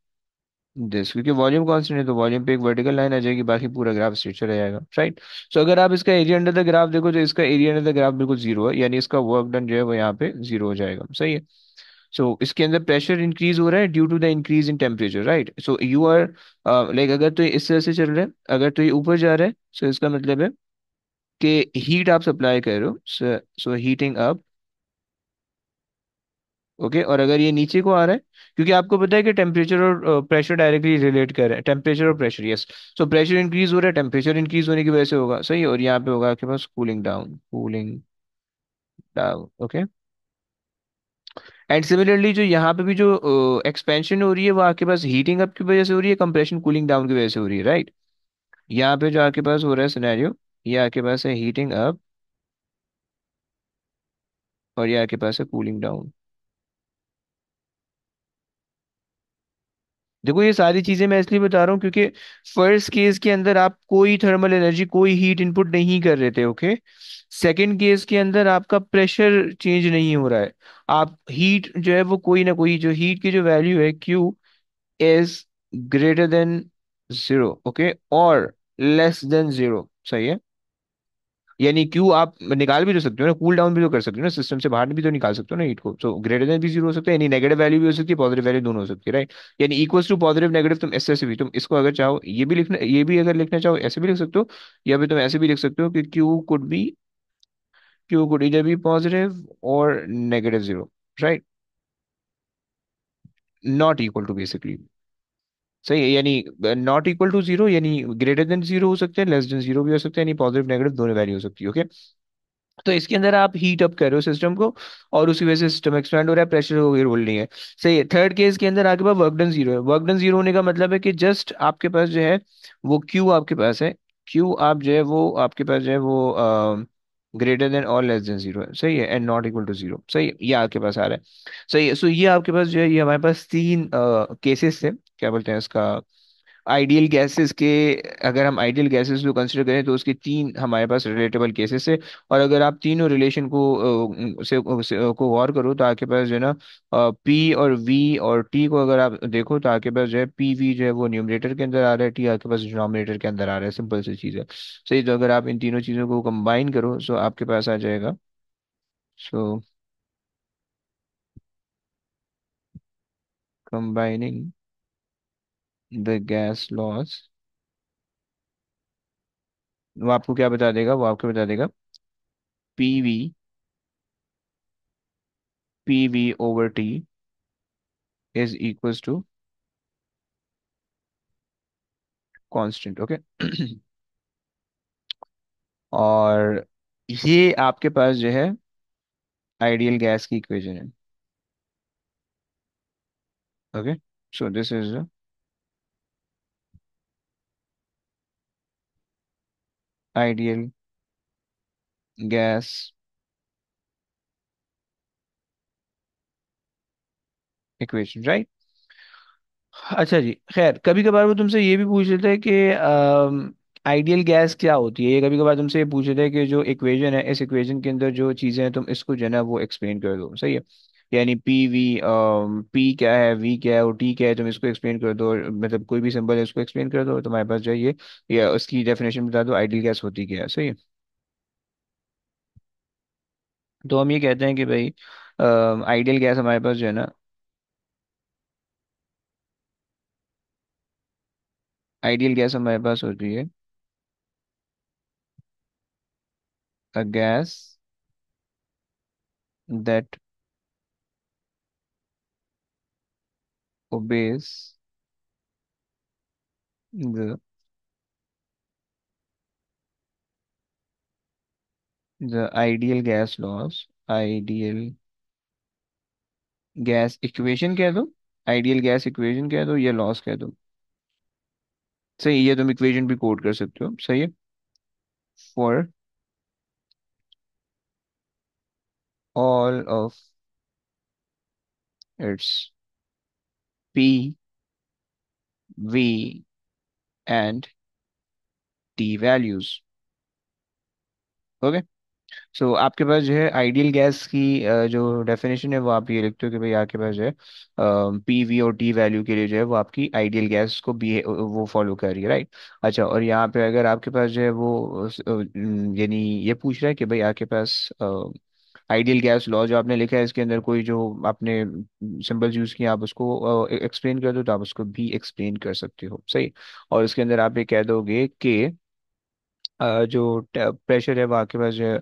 दिस क्योंकि वॉल्यूम कॉन्सेंट है तो वॉल्यूम पे एक वर्टिकल लाइन आ जाएगी बाकी पूरा ग्राफ स्ट्रेट रह जाएगा राइट सो अगर आप इसका एरिया अंडर द ग्राफ देखो तो इसका एरिया अंडर द ग्राफ बिल्कुल जीरो है यानी इसका वर्क डन जो है वो यहाँ पे जीरो हो जाएगा सही है सो इसके अंदर प्रेशर इंक्रीज हो रहा है due to the increase in temperature right so you are like अगर तो इस तरह से चल रहा है अगर तो ये ऊपर जा रहा है सो so इसका मतलब है कि हीट आप सप्लाई कर रहे हो सो हीटिंग अप ओके और अगर ये नीचे को आ रहा है क्योंकि आपको पता है कि टेम्परेचर और प्रेशर डायरेक्टली रिलेट कर रहे हैं टेम्परेचर और pressure yes so pressure increase हो रहा है टेम्परेचर इंक्रीज होने की वजह से होगा सही और यहाँ पे होगा आपके पास cooling down cooling down okay and similarly जो यहाँ पे भी जो एक्सपेंशन हो रही है वो आपके पास हीटिंग अप की वजह से हो रही है कंप्रेशन कूलिंग डाउन की वजह से हो रही है राइट right? यहाँ पे जो आपके पास हो रहा है सिनेरियो ये आपके पास है हीटिंग अप और ये आपके पास है कूलिंग डाउन देखो ये सारी चीजें मैं इसलिए बता रहा हूँ क्योंकि फर्स्ट केस के अंदर आप कोई थर्मल एनर्जी कोई हीट इनपुट नहीं कर रहे थे ओके okay? सेकेंड केस के अंदर आपका प्रेशर चेंज नहीं हो रहा है आप हीट जो है वो कोई ना कोई जो हीट की जो वैल्यू है Q is greater than zero okay और लेस देन जीरो सही है यानी क्यू आप निकाल भी तो सकते हो ना कूल डाउन भी तो कर सकते हो ना सिस्टम से बाहर भी तो निकाल सकते हो ना हीट को सो ग्रेटर देन भी जीरो हो सकता है यानी नेगेटिव वैल्यू भी हो सकती है पॉजिटिव वैल्यू दोनों हो सकती है राइट यानी इक्वल्स टू पॉजिटिव नेगेटिव तुम ऐसे भी तुम इसको अगर चाहो ये भी लिखना ये भी अगर लिखना चाहो ऐसे भी लिख सकते हो या फिर तुम ऐसे भी लिख सकते हो कि Q could be q could either be positive or negative zero right? Not equal to basically. सही यानी नॉट इक्वल टू जीरो यानी ग्रेटर देन जीरो हो सकते हैं लेस देन जीरो भी हो सकते हैं यानी पॉजिटिव नेगेटिव दोनों वैल्यू हो सकती है ओके तो इसके अंदर आप हीट अप कर रहे हो सिस्टम को और उसी वजह से सिस्टम एक्सपेंड हो रहा है प्रेशर हो गई नहीं है सही है थर्ड केस के अंदर आपके पास वर्क डन जीरो है वर्क डन जीरो होने का मतलब है कि जस्ट आपके पास जो है वो क्यू आपके पास है क्यू आप जो है वो आपके पास जो है वो आ, uh, ग्रेटर देन और लेस देन जीरो सही है and not equal to zero सही है ये आपके पास आ रहा है सही है सो so, ये आपके पास जो है ये हमारे पास तीन केसेस थे क्या बोलते हैं इसका आइडियल गैसेस के अगर हम आइडियल गैसेस को कंसिडर करें तो उसके तीन हमारे पास रिलेटेबल केसेस है और अगर आप तीनों रिलेशन को से, से को गौर करो तो आपके पास जो है ना पी और वी और टी को अगर आप देखो तो आपके पास जो है पी वी जो है वो न्यूमरेटर के अंदर आ रहा है टी आपके पास डिनोमिनेटर के अंदर आ रहा है सिंपल सी चीज़ है सही तो अगर आप इन तीनों चीज़ों को कंबाइन करो सो तो आपके पास आ जाएगा so combining the gas laws वो आपको क्या बता देगा वो आपको बता देगा P V P V over T is equals to constant okay और ये आपके पास जो है आइडियल गैस की इक्वेशन है okay so this is ideal gas equation right अच्छा जी खैर कभी कभार वो तुमसे ये भी पूछ लेते हैं कि आइडियल गैस क्या होती है ये कभी कभार तुमसे ये पूछ लेते हैं कि जो इक्वेशन है इस इक्वेशन के अंदर जो चीज़ें हैं तुम इसको जो है ना वो एक्सप्लेन कर दो सही है यानी पी वी पी क्या है वी क्या है और टी क्या है तुम इसको एक्सप्लेन कर दो मतलब कोई भी सिंबल है उसको एक्सप्लेन कर दो तुम्हारे तो पास जो है ये या उसकी डेफिनेशन बता दो आइडियल गैस होती क्या है सही तो हम ये कहते हैं कि भाई आइडियल गैस हमारे पास जो है ना आइडियल गैस हमारे पास होती है a gas that obeys the ideal gas laws ideal gas equation कह दो आइडियल गैस इक्वेशन कह दो या लॉस कह दो सही ये तुम इक्वेशन भी कोट कर सकते हो सही है for all of its P, V, and T values. okay? So so, आपके पास जो है आइडियल गैस की जो डेफिनेशन है वो आप ये लिखते हो कि भाई आपके पास जो है पी वी और टी वैल्यू के लिए जो है वो आपकी आइडियल गैस को बी वो फॉलो कर रही है राइट अच्छा और यहाँ पे अगर आपके पास जो है वो यानी ये पूछ रहा है कि भाई आपके पास आइडियल गैस लॉ जो आपने लिखा है इसके अंदर कोई जो आपने सिंबल्स यूज़ किया आप उसको एक्सप्लेन कर दो तो आप उसको भी एक्सप्लेन कर सकते हो सही और इसके अंदर आप ये कह दोगे कि जो प्रेशर है वो आपके पास जो है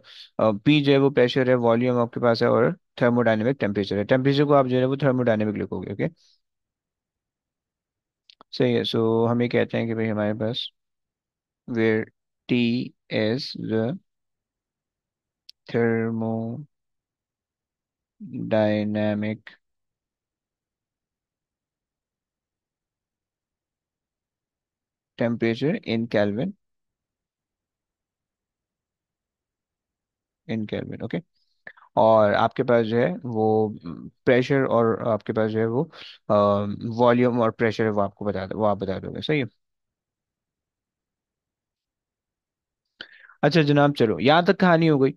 पी जो है वो प्रेशर है वॉल्यूम आपके पास है और थर्मोडाइनेमिक टेम्परेचर है टेम्परेचर को आप जो है वो थर्मोडाइनेमिक लिखोगे ओके सही है सो हम ये कहते हैं कि भाई हमारे पास where T is the thermodynamic temperature in kelvin in kelvin okay और आपके पास जो है वो प्रेशर और आपके पास जो है वो वॉल्यूम और प्रेशर वो आपको बता दो वो आप बता दोगे सही है अच्छा जनाब चलो यहाँ तक कहानी हो गई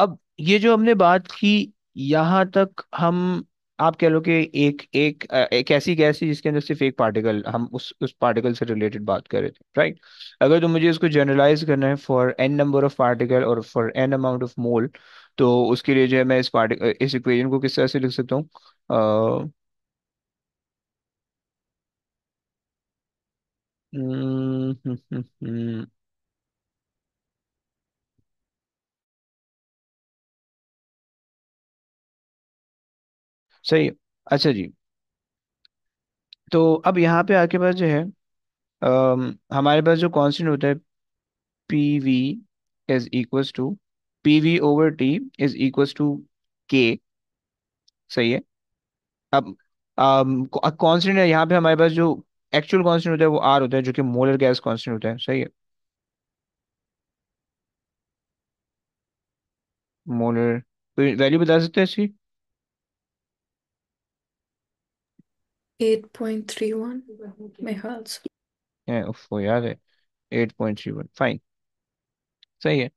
अब ये जो हमने बात की यहाँ तक हम आप कह लो कि एक एक एक ऐसी गैस है जिसके अंदर सिर्फ एक पार्टिकल हम उस उस पार्टिकल से रिलेटेड बात कर रहे थे राइट अगर तो मुझे इसको जनरलाइज करना है for N number of particle और for N amount of mole तो उसके लिए जो है मैं इस पार्टिकल इस इक्वेशन को किस तरह से लिख सकता हूँ हम्म, हम्म, हम्म, हम्म सही अच्छा जी तो अब यहाँ पे आके पास जो है आ, हमारे पास जो कांस्टेंट होता है P V is equals to P V over T is equals to K सही है अब कांस्टेंट है यहाँ पे हमारे पास जो एक्चुअल कांस्टेंट होता है वो आर होता है जो कि मोलर गैस कांस्टेंट होता है सही है मोलर कोई वैल्यू बता सकते हैं इसकी 8.31 megahertz. Yeah, ओफो यार है 8.31 फाइन सही है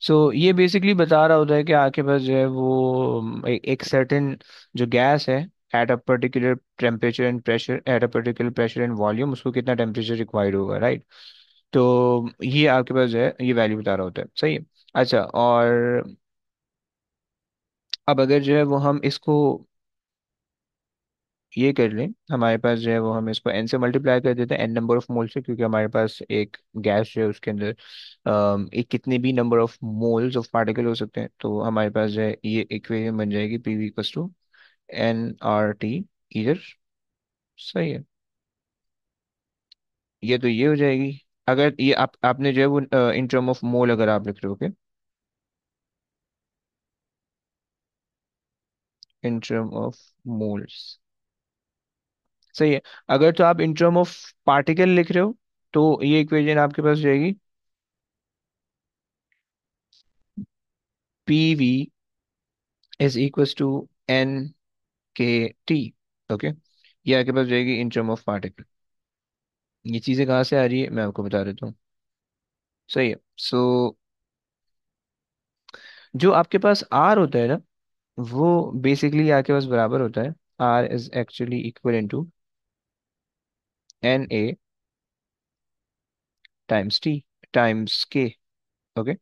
सो so, ये बेसिकली बता रहा होता है कि आपके पास जो है वो ए, एक सर्टेन जो गैस है at a particular temperature and pressure at a particular pressure and volume उसको कितना टेम्परेचर रिक्वायर्ड होगा राइट तो ये आपके पास जो है ये वैल्यू बता रहा होता है सही है अच्छा और अब अगर जो है वो हम इसको ये कर लें हमारे पास जो है वो हम इसको एन से मल्टीप्लाई कर देते हैं एन नंबर ऑफ मोल से क्योंकि हमारे पास एक गैस जो है उसके अंदर एक कितने भी number of moles of particle हो सकते हैं तो हमारे पास जो है ये इक्वेशन बन जाएगी P V equals to N R T इधर सही है ये तो ये हो जाएगी अगर ये आप आपने जो है वो इन टर्म ऑफ मोल अगर आप लिख रहे हो okay in term of moles सही है अगर तो आप इन टर्म ऑफ पार्टिकल लिख रहे हो तो ये इक्वेशन आपके पास जाएगी P V is equal to N K T okay ये आपके पास जाएगी इन टर्म ऑफ पार्टिकल ये चीज़ें कहाँ से आ रही है मैं आपको बता देता हूँ सही है सो so, जो आपके पास आर होता है ना वो बेसिकली आपके के पास बराबर होता है R is actually equal to N A times T times K okay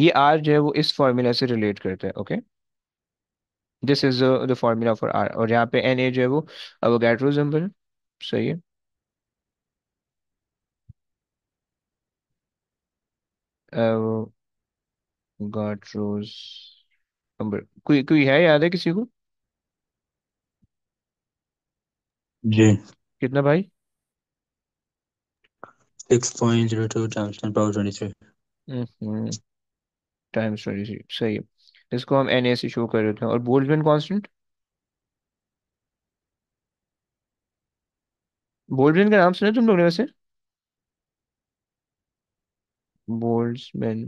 ये आर जो है वो इस फॉर्मूला से रिलेट करता है okay this is the formula for R और यहाँ पे एन ए जो है वो अब गैट्रो है सही है कोई है याद है किसी को जी कितना भाई 6.02 टाइम्स 10 पावर सही है इसको हम एन ए से शो कर और बोल्ट्जमैन कांस्टेंट बोल्ट्जमैन का नाम सुना तुम लोग ने वैसे बोल्ट्जमैन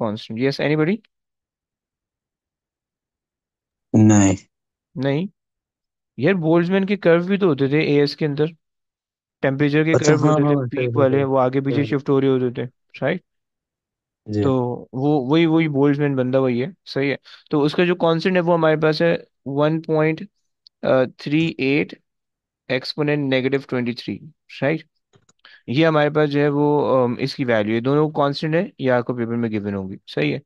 कांस्टेंट यस एनीबॉडी नहीं नहीं यार बोल्ट्जमैन के कर्व भी तो होते थे एएस के अंदर टेम्परेचर के अच्छा कर्व भी हाँ होते थे पीक हाँ, वाले वो आगे पीछे सही शिफ्ट हो रहे होते थे राइट जी तो वो वही वही बोल्ट्जमैन बंदा वही है सही है तो उसका जो कॉन्सेंट है वो हमारे पास है one point three eight exponent negative twenty three right ये हमारे पास जो है वो इसकी वैल्यू है दोनों कांस्टेंट है ये आपको पेपर में गिवन होगी सही है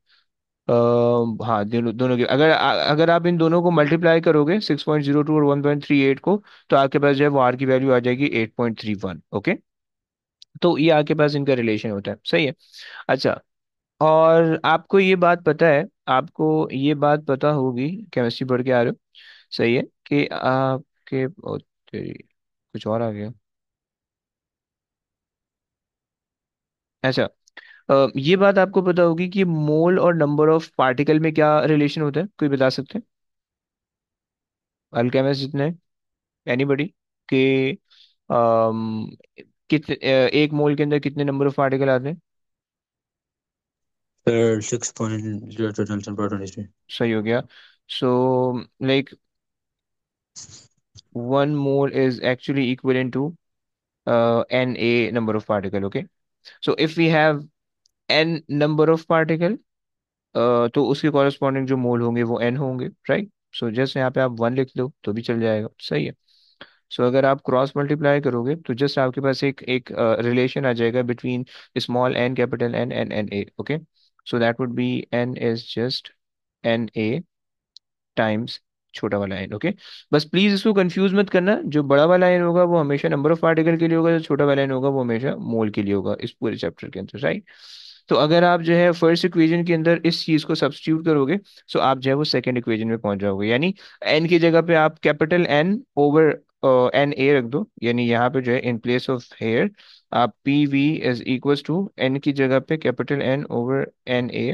Uh, हाँ दोनों दोनों के अगर आ, अगर आप इन दोनों को मल्टीप्लाई करोगे सिक्स पॉइंट जीरो टू और वन पॉइंट थ्री एट को तो आपके पास जो है वो आर की वैल्यू आ जाएगी eight point three one okay तो ये आपके पास इनका रिलेशन होता है सही है अच्छा और आपको ये बात पता है आपको ये बात पता होगी केमिस्ट्री पढ़ के आ रहे हो सही है कि आपके कुछ और आ गया अच्छा ये बात आपको पता होगी कि मोल और नंबर ऑफ पार्टिकल में क्या रिलेशन होता है कोई बता सकते हैं अल्केमिस्ट जितने एनीबडी कि अम, कित एक मोल के अंदर कितने नंबर ऑफ पार्टिकल आते हैं सिक्स पॉइंट जीरो सही हो गया so like one mole is actually equivalent to N A number of particle okay so if we have N number of particle तो उसके कॉरेस्पॉन्डिंग जो मोल होंगे वो एन होंगे राइट सो जस्ट यहाँ पे आप वन लिख लो तो भी चल जाएगा सही है सो so, अगर आप क्रॉस मल्टीप्लाई करोगे तो जस्ट आपके पास एक एक रिलेशन uh, आ जाएगा between small N capital N N N A okay so that would be N is just N A times छोटा वाला एन ओके बस प्लीज इसको कंफ्यूज मत करना जो बड़ा वाला एन होगा वो हमेशा नंबर ऑफ पार्टिकल के लिए होगा जो छोटा वाला एन होगा वो हमेशा मोल के लिए होगा इस पूरे चैप्टर के अंदर राइट तो अगर आप जो है फर्स्ट इक्वेजन के अंदर इस चीज को सब्सटीट्यूट करोगे तो आप जो है वो सेकेंड इक्वेजन में पहुंच जाओगे यानी एन की जगह पे आप capital N over N A रख दो यानी यहाँ पे जो है इन प्लेस ऑफ हेयर आप P V is equal to N की जगह पे capital N over N A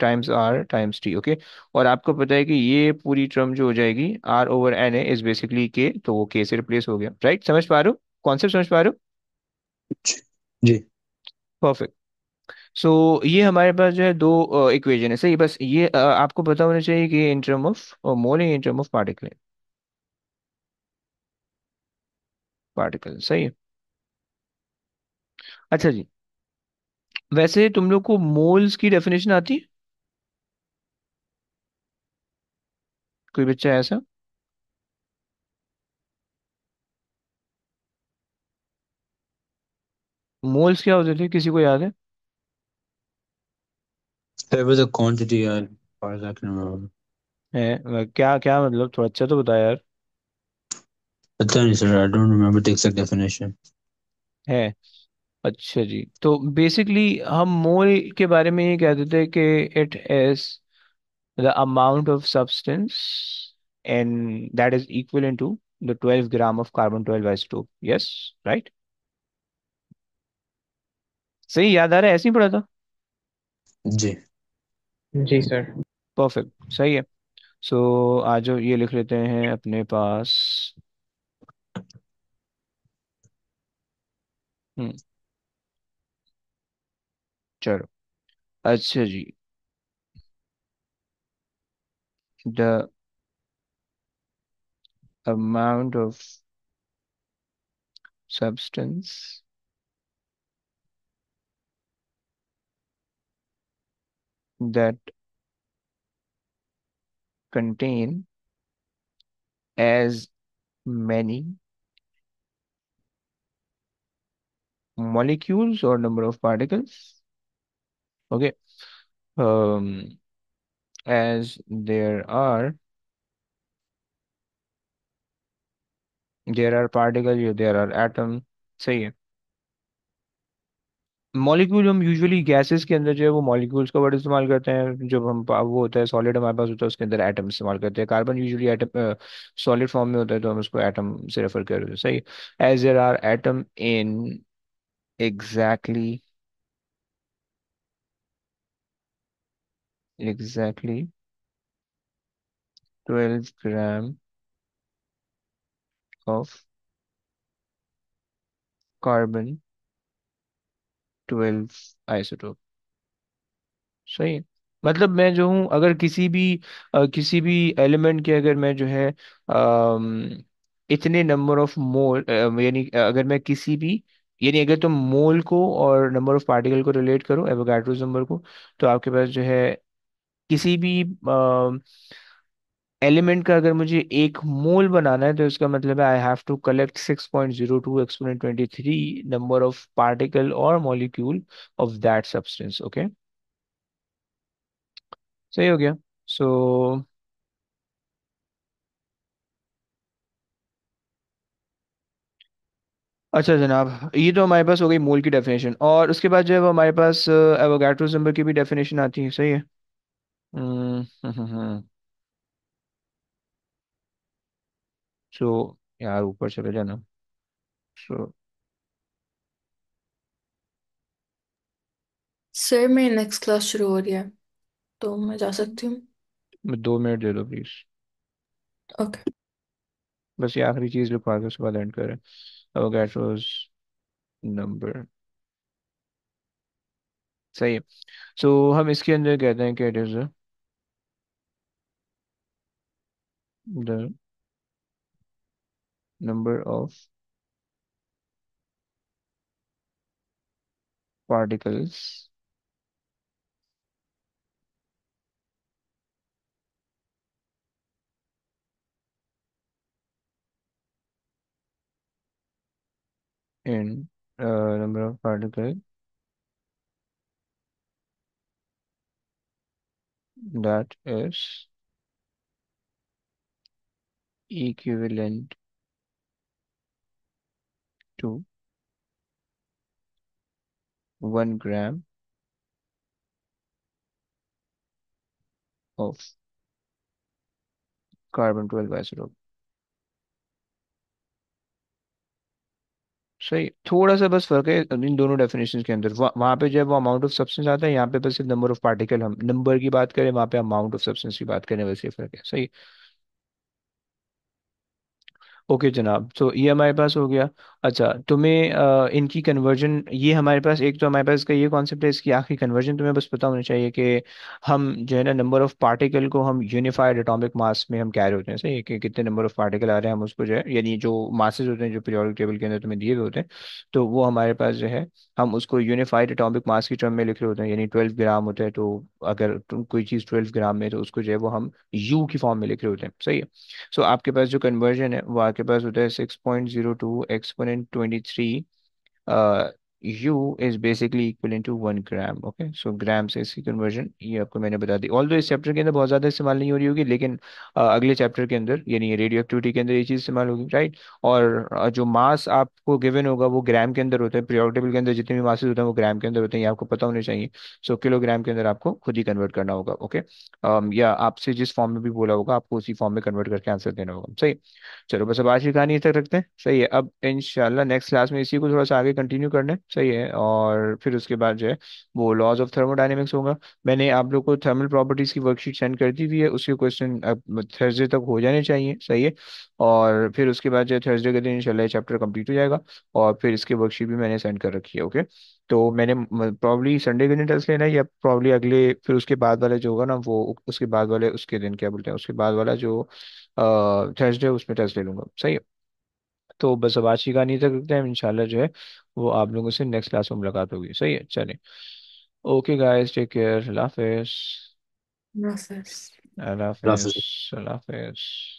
times R times T okay और आपको पता है कि ये पूरी टर्म जो हो जाएगी R over N A is basically K तो वो के से रिप्लेस हो गया राइट right? समझ पा रहे हो कॉन्सेप्ट समझ पा रहे हो जी परफेक्ट सो ये हमारे पास जो है दो इक्वेशन है सही बस ये आपको पता होना चाहिए कि in term of mole in term of particle particle सही है अच्छा जी वैसे तुम लोग को मोल्स की डेफिनेशन आती है कोई बच्चा ऐसा मोल्स क्या होते थे किसी को याद है There was a quantity as far as I can remember. Eh, क्या क्या मतलब थोड़ा अच्छा तो बता यार पता नहीं sir I don't remember the exact definition है अच्छा जी तो बेसिकली हम मोल के बारे में ये कहते थे कि it is the amount of substance and that is equal to the twelve gram of carbon twelve as to yes right सही याद आ रहा है ऐसे ही पढ़ा था जी जी सर परफेक्ट सही है सो आज जाओ ये लिख लेते हैं अपने पास हम्म चलो अच्छा जी the amount of substance that contain as many molecules or number of particles okay um as there are there are particles there are atoms. say molecule हम यूजुअली गैसेस के अंदर जो है वो मॉलिक्यूल्स का वर्ड इस्तेमाल करते हैं जब हम वो होता है सॉलिड हमारे पास होता है उसके अंदर एटम इस्तेमाल करते हैं carbon usually atom solid form में होता है तो हम उसको एटम से रेफर कर रहे हैं सही as there are atom in exactly exactly twelve gram of carbon twelve isotope सही मतलब मैं जो हूँ अगर किसी भी आ, किसी भी एलिमेंट के अगर मैं जो है आ, इतने नंबर ऑफ मोल यानी अगर मैं किसी भी यानी अगर तुम मोल को और नंबर ऑफ पार्टिकल को रिलेट करो एवोगैड्रो नंबर को तो आपके पास जो है किसी भी एलिमेंट का अगर मुझे एक मोल बनाना है तो इसका मतलब है I have to collect 6.02 exponent twenty three number of particle और molecule of that substance okay सही हो गया सो so, अच्छा जनाब ये तो हमारे पास हो गई मोल की डेफिनेशन और उसके बाद जो है वो हमारे पास एवोगैड्रोस uh, नंबर की भी डेफिनेशन आती है सही है हम्म हम्म हम्म, हम्म। सो यार ऊपर चले जाना सो सर मेरी नेक्स्ट क्लास शुरू हो रही है तो मैं जा सकती हूँ मैं दो मिनट दे दो प्लीज ओके बस ये आखिरी चीज़ जो पास उसके बाद एंड करें गैट वॉज नंबर सही है सो so, हम इसके अंदर कहते हैं कि it is the number of particles in uh, number of particles that is equivalent to 1 gram of carbon 12 isotope सही थोड़ा सा बस फर्क है इन दोनों डेफिनेशन के अंदर वह, वहाँ पे जब वो अमाउंट ऑफ सब्सटेंस आता है यहाँ पे बस सिर्फ नंबर ऑफ पार्टिकल हम नंबर की बात करें वहाँ पे अमाउंट ऑफ सब्सटेंस की बात करें वैसे फर्क है सही ओके जनाब तो ये हमारे पास हो गया अच्छा तुम्हें आ, इनकी कन्वर्जन ये हमारे पास एक तो हमारे पास का ये कॉन्सेप्ट है इसकी आखिरी कन्वर्जन तुम्हें बस पता होना चाहिए कि हम जो है ना नंबर ऑफ पार्टिकल को हम यूनिफाइड एटॉमिक मास में हम कह रहे होते हैं सही है कि कितने नंबर ऑफ पार्टिकल आ रहे हैं हम उसको जो है यानी जो मासेज होते हैं जो पीरियोडिक टेबल के अंदर तुम्हें दिए हुए होते हैं तो वो हमारे पास जो है हम उसको यूनिफाइड एटॉमिक मास की टर्म में लिख रहे होते हैं यानी ट्वेल्व ग्राम होता है तो अगर तुम कोई चीज़ ट्वेल्व ग्राम में तो उसको जो है वो हम यू की फॉर्म में लिख रहे होते हैं सही है सो आपके पास जो कन्वर्जन है वो आपके पास होता है six point zero two 2023, uh, U is basically equivalent to one gram okay so gram से इसकी कन्वर्जन ये आपको मैंने बता दी ऑल इस चैप्टर के अंदर बहुत ज़्यादा इस्तेमाल नहीं हो रही होगी लेकिन अगले चैप्टर के अंदर यानी रेडियो एक्टिविटी के अंदर ये चीज़ इस्तेमाल होगी राइट और जो मास आपको गिवन होगा वो ग्राम के अंदर होता है पीरियोडिक टेबल के अंदर जितने भी मासेज होते हैं वो ग्राम के अंदर होते हैं ये आपको पता होने चाहिए सो so, किलोग्राम के अंदर आपको खुद ही कन्वर्ट करना होगा ओके um, या आपसे जिस फॉर्म में भी बोला होगा आपको उसी फॉर्म में कन्वर्ट करके आंसर देना होगा सही चलो बस अब आज की कहानी तक रखते हैं सही है अब इनशाला नेक्स्ट क्लास में इसी को थोड़ा सा आगे कंटिन्यू करना है सही है और फिर उसके बाद जो है वो लॉज ऑफ थर्मोडाइनेमिक्स होगा मैंने आप लोग को थर्मल प्रॉपर्टीज की वर्कशीट सेंड कर दी हुई है उसके क्वेश्चन थर्सडे तक हो जाने चाहिए सही है और फिर उसके बाद जो है थर्सडे के दिन इंशाल्लाह चैप्टर कंप्लीट हो जाएगा और फिर इसकी वर्कशीट भी मैंने सेंड कर रखी है ओके तो मैंने प्रॉब्ली संडे के दिन टेस्ट लेना है या प्रॉब्ली अगले फिर उसके बाद वाला जो होगा ना वो उसके बाद वाले उसके दिन क्या बोलते हैं उसके बाद वाला जो थर्सडे उसमें टेस्ट ले लूंगा सही है तो बस अब आज की कहानी तक रुकते हैं इंशाल्लाह जो है वो आप लोगों से नेक्स्ट क्लास में मुलाकात होगी सही है चले ओके गाइस टेक केयर अल्लाह हाफिज़ अल्लाह हाफिज़ अल्लाह हाफिज़